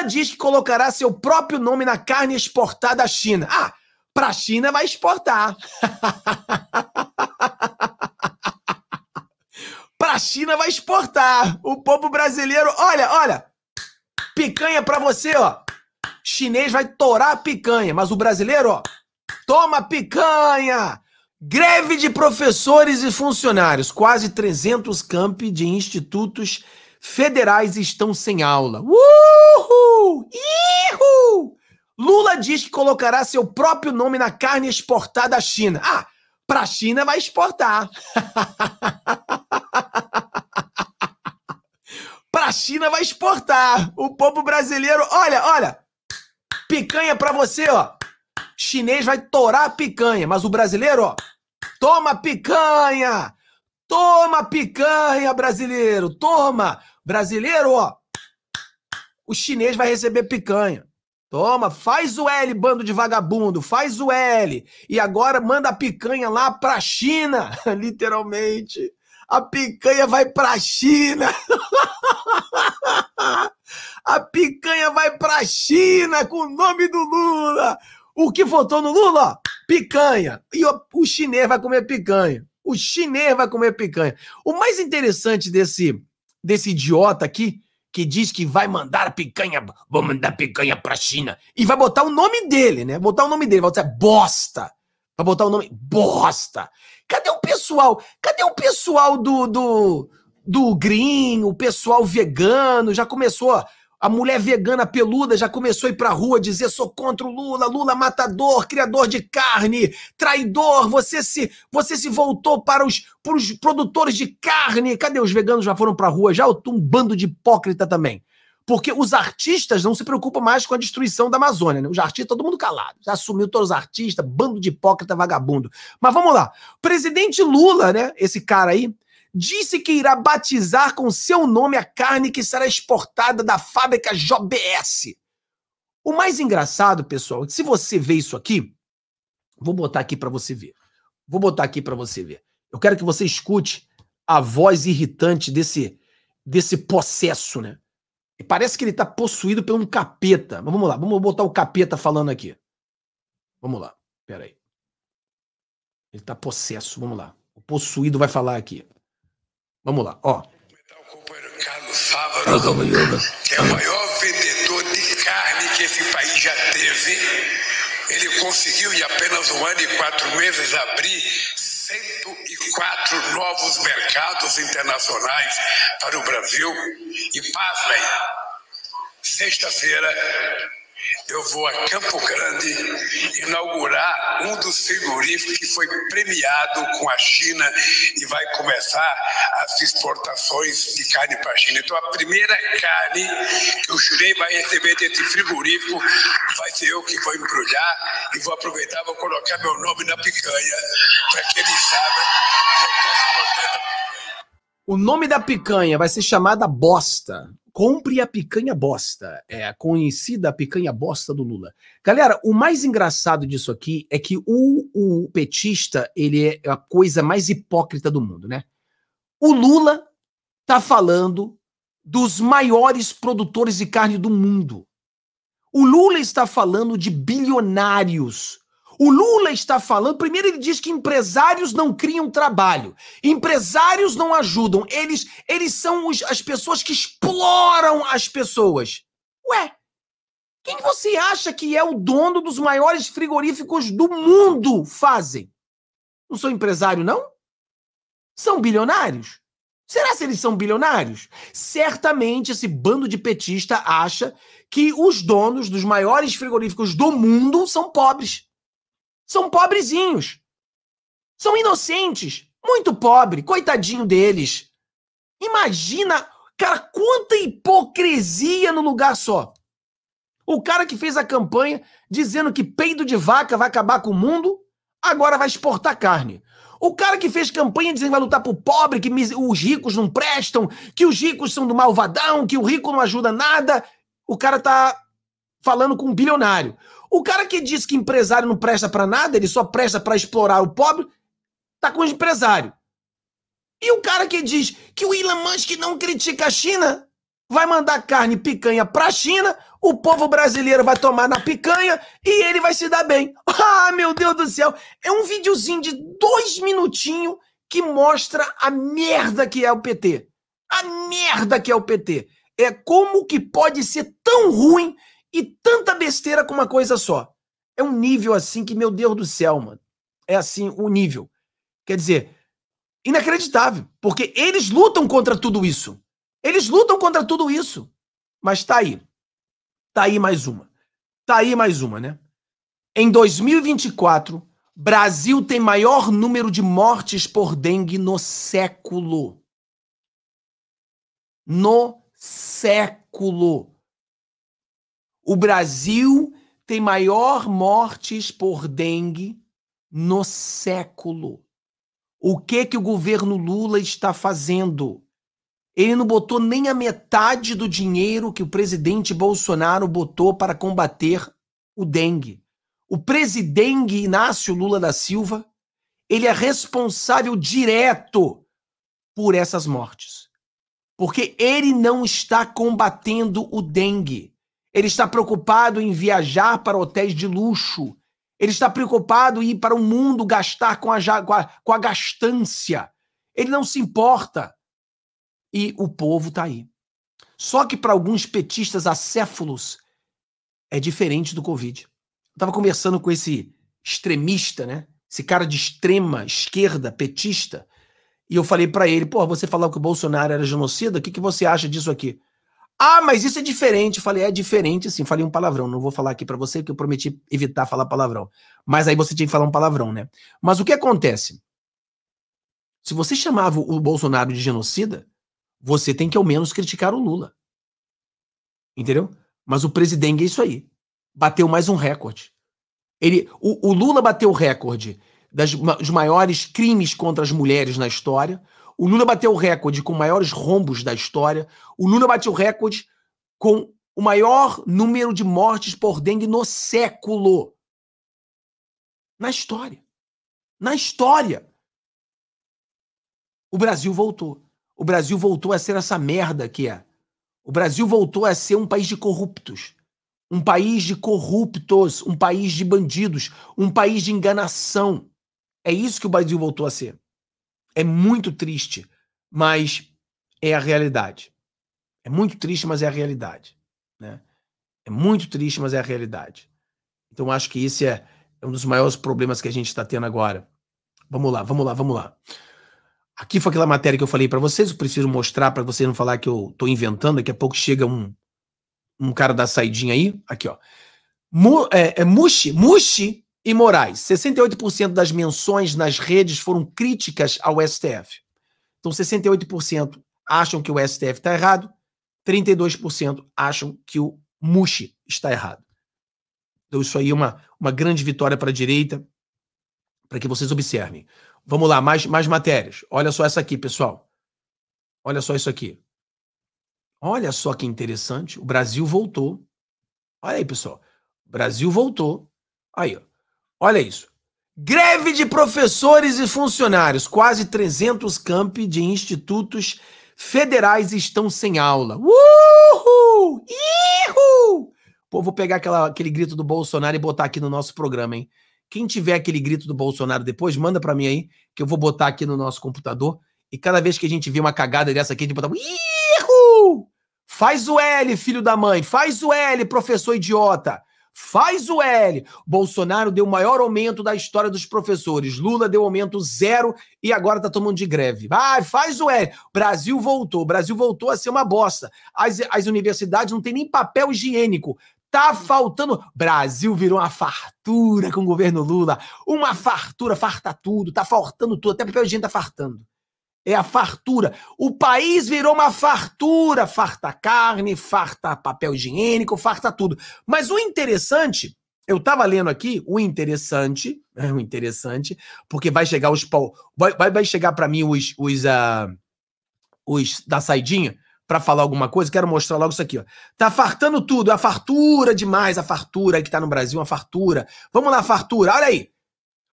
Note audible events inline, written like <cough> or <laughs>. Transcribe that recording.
Lula diz que colocará seu próprio nome na carne exportada à China. Ah, para a China vai exportar. <laughs> para a China vai exportar. O povo brasileiro, olha, olha, picanha para você, ó. Chinês vai torar a picanha, mas o brasileiro, ó, toma picanha. Greve de professores e funcionários. Quase 300 campi de institutos Federais estão sem aula. Uhul! Ihu! Lula diz que colocará seu próprio nome na carne exportada à China. Ah, para a China vai exportar. <laughs> para a China vai exportar. O povo brasileiro, olha, olha. Picanha para você, ó. Chinês vai torar a picanha, mas o brasileiro, ó, toma picanha. Toma picanha, brasileiro! Toma! Brasileiro, ó! O chinês vai receber picanha. Toma, faz o L, bando de vagabundo, faz o L. E agora manda a picanha lá pra China, <laughs> literalmente. A picanha vai pra China. <laughs> a picanha vai pra China com o nome do Lula. O que votou no Lula? Picanha. E o, o chinês vai comer picanha. O chinês vai comer picanha. O mais interessante desse, desse idiota aqui, que diz que vai mandar picanha, vou mandar picanha pra China, e vai botar o nome dele, né? Botar o nome dele, vai botar bosta. Vai botar o nome bosta. Cadê o pessoal? Cadê o pessoal do, do, do green, o pessoal vegano? Já começou, a mulher vegana peluda já começou a ir pra rua dizer: sou contra o Lula, Lula matador, criador de carne, traidor, você se, você se voltou para os, para os produtores de carne. Cadê os veganos já foram pra rua? Já um bando de hipócrita também. Porque os artistas não se preocupam mais com a destruição da Amazônia, né? Os artistas, todo mundo calado. Já assumiu todos os artistas, bando de hipócrita vagabundo. Mas vamos lá. Presidente Lula, né? Esse cara aí, disse que irá batizar com seu nome a carne que será exportada da fábrica JBS. O mais engraçado, pessoal, é que se você vê isso aqui, vou botar aqui para você ver. Vou botar aqui para você ver. Eu quero que você escute a voz irritante desse desse possesso, né? E parece que ele tá possuído por um capeta. Mas vamos lá, vamos botar o capeta falando aqui. Vamos lá. Peraí. aí. Ele tá possesso, vamos lá. O possuído vai falar aqui. Vamos lá, ó. O companheiro Carlos Fávaro, que é o maior vendedor de carne que esse país já teve, ele conseguiu em apenas um ano e quatro meses abrir 104 novos mercados internacionais para o Brasil. E pasmem, sexta-feira eu vou a Campo Grande inaugurar um dos frigoríficos que foi premiado com a China e vai começar as exportações de carne para a China. Então, a primeira carne que o Jurei vai receber desse frigorífico vai ser eu que vou embrulhar e vou aproveitar, vou colocar meu nome na picanha para que ele sabe. O nome da picanha vai ser chamada bosta. Compre a picanha bosta. É a conhecida picanha bosta do Lula. Galera, o mais engraçado disso aqui é que o, o petista, ele é a coisa mais hipócrita do mundo, né? O Lula tá falando dos maiores produtores de carne do mundo. O Lula está falando de bilionários o Lula está falando, primeiro ele diz que empresários não criam trabalho, empresários não ajudam, eles, eles são os, as pessoas que exploram as pessoas. Ué, quem você acha que é o dono dos maiores frigoríficos do mundo fazem? Não são empresário, não? São bilionários? Será que eles são bilionários? Certamente esse bando de petista acha que os donos dos maiores frigoríficos do mundo são pobres são pobrezinhos. São inocentes. Muito pobre. Coitadinho deles. Imagina, cara, quanta hipocrisia no lugar só. O cara que fez a campanha dizendo que peido de vaca vai acabar com o mundo, agora vai exportar carne. O cara que fez campanha dizendo que vai lutar pro pobre, que os ricos não prestam, que os ricos são do malvadão, que o rico não ajuda nada, o cara tá falando com um bilionário. O cara que diz que empresário não presta para nada, ele só presta para explorar o pobre, tá com o empresário. E o cara que diz que o Elon Musk não critica a China, vai mandar carne picanha pra China, o povo brasileiro vai tomar na picanha e ele vai se dar bem. <laughs> Ah, meu Deus do céu! É um videozinho de dois minutinhos que mostra a merda que é o PT. A merda que é o PT. É como que pode ser tão ruim e tanta besteira com uma coisa só. É um nível assim que, meu Deus do céu, mano. É assim o um nível. Quer dizer, inacreditável, porque eles lutam contra tudo isso. Eles lutam contra tudo isso. Mas tá aí. Tá aí mais uma. Tá aí mais uma, né? Em 2024, Brasil tem maior número de mortes por dengue no século. No século. O Brasil tem maior mortes por dengue no século. O que que o governo Lula está fazendo? Ele não botou nem a metade do dinheiro que o presidente Bolsonaro botou para combater o dengue. O presidente Inácio Lula da Silva, ele é responsável direto por essas mortes. Porque ele não está combatendo o dengue. Ele está preocupado em viajar para hotéis de luxo. Ele está preocupado em ir para o mundo gastar com a, com a, com a gastância. Ele não se importa. E o povo está aí. Só que para alguns petistas acéfalos é diferente do Covid. Eu estava conversando com esse extremista, né? Esse cara de extrema esquerda, petista, e eu falei para ele: pô, você falou que o Bolsonaro era genocida, o que, que você acha disso aqui? Ah, mas isso é diferente. Eu falei, é diferente sim. Falei um palavrão. Não vou falar aqui para você, porque eu prometi evitar falar palavrão. Mas aí você tinha que falar um palavrão, né? Mas o que acontece? Se você chamava o Bolsonaro de genocida, você tem que ao menos criticar o Lula. Entendeu? Mas o presidente é isso aí. Bateu mais um recorde. Ele, o, o Lula bateu o recorde das, dos maiores crimes contra as mulheres na história. O Lula bateu o recorde com maiores rombos da história. O Lula bateu o recorde com o maior número de mortes por dengue no século. Na história. Na história. O Brasil voltou. O Brasil voltou a ser essa merda que é. O Brasil voltou a ser um país de corruptos. Um país de corruptos, um país de bandidos, um país de enganação. É isso que o Brasil voltou a ser. É muito triste, mas é a realidade. É muito triste, mas é a realidade. Né? É muito triste, mas é a realidade. Então, acho que esse é, é um dos maiores problemas que a gente está tendo agora. Vamos lá, vamos lá, vamos lá. Aqui foi aquela matéria que eu falei para vocês, eu preciso mostrar para vocês não falar que eu estou inventando, daqui a pouco chega um, um cara da saidinha aí. Aqui, ó. Mu, é, é Mushi, Mushi e Moraes. 68% das menções nas redes foram críticas ao STF. Então, 68% acham que o STF está errado, 32% acham que o Mushi está errado. Então, isso aí é uma, uma grande vitória para a direita, para que vocês observem. Vamos lá, mais, mais matérias. Olha só essa aqui, pessoal. Olha só isso aqui. Olha só que interessante. O Brasil voltou. Olha aí, pessoal. O Brasil voltou. Aí, ó. Olha isso. Greve de professores e funcionários. Quase 300 campi de institutos federais estão sem aula. Uhul! Ihu! Pô, vou pegar aquela, aquele grito do Bolsonaro e botar aqui no nosso programa, hein? Quem tiver aquele grito do Bolsonaro depois, manda para mim aí, que eu vou botar aqui no nosso computador. E cada vez que a gente vê uma cagada dessa aqui, a gente bota. Ihu! Faz o L, filho da mãe! Faz o L, professor idiota! Faz o L. Bolsonaro deu o maior aumento da história dos professores. Lula deu aumento zero e agora tá tomando de greve. Vai, ah, faz o L. Brasil voltou. Brasil voltou a ser uma bosta. As, as universidades não têm nem papel higiênico. Tá faltando. Brasil virou uma fartura com o governo Lula. Uma fartura, farta tudo. Tá faltando tudo. Até papel higiênico tá fartando. É a fartura. O país virou uma fartura. Farta carne, farta papel higiênico, farta tudo. Mas o interessante, eu estava lendo aqui, o interessante, é <laughs> o interessante, porque vai chegar os vai, vai, vai chegar para mim os os, uh, os da saidinha para falar alguma coisa. Quero mostrar logo isso aqui, ó. Tá fartando tudo, é a fartura demais, a fartura que tá no Brasil, a fartura. Vamos lá, fartura. Olha aí.